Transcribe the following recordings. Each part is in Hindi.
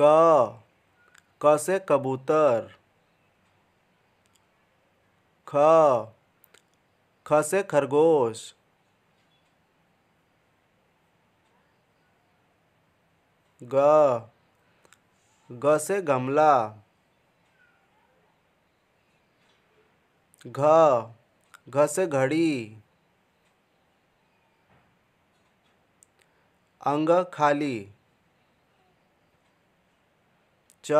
क क से कबूतर ख ख से खरगोश ग ग से गमला घ घ से घड़ी अंग खाली च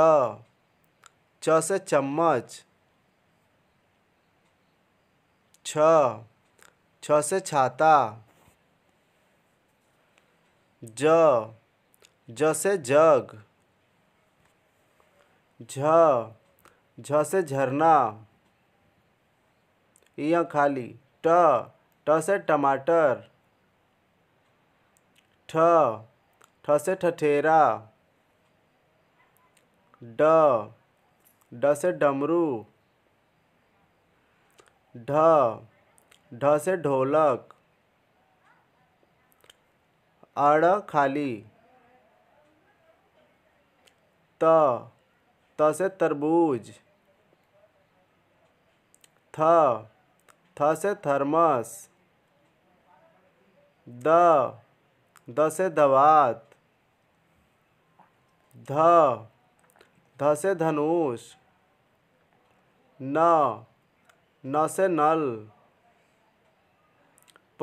च से चम्मच छ छ से छाता ज ज से जग झ झ से झरना यहाँ खाली ट ट से टमाटर ठ ठ से ठठेरा ड ड से डमरू ढ ढ से ढोलक अड़ खाली त त से तरबूज थ थ से थर्मस द द से दवात ध ध से धनुष न न से नल प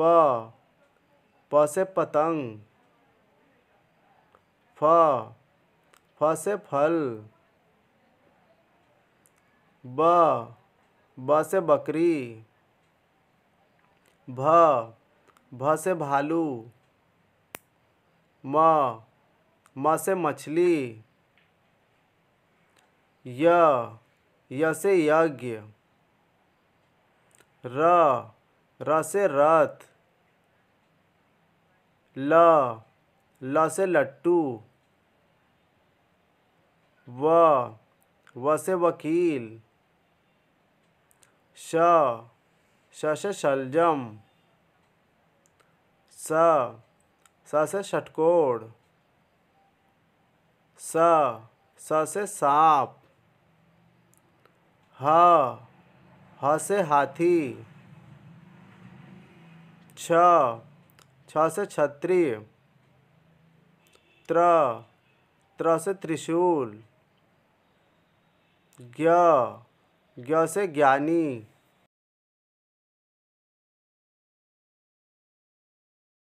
प से पतंग फ फ से फल ब ब से बकरी भ भ से भालू म म से मछली या या से यज्ञ रा रा से रात ला ला से लट्टू वा वा से वकील शा शा से शलजम सा सा से षटकोड़ सा सा से सांप हा ह से हाथी छ छ से छत्री त्र त्र से त्रिशूल ज्ञ ज्ञ से ज्ञानी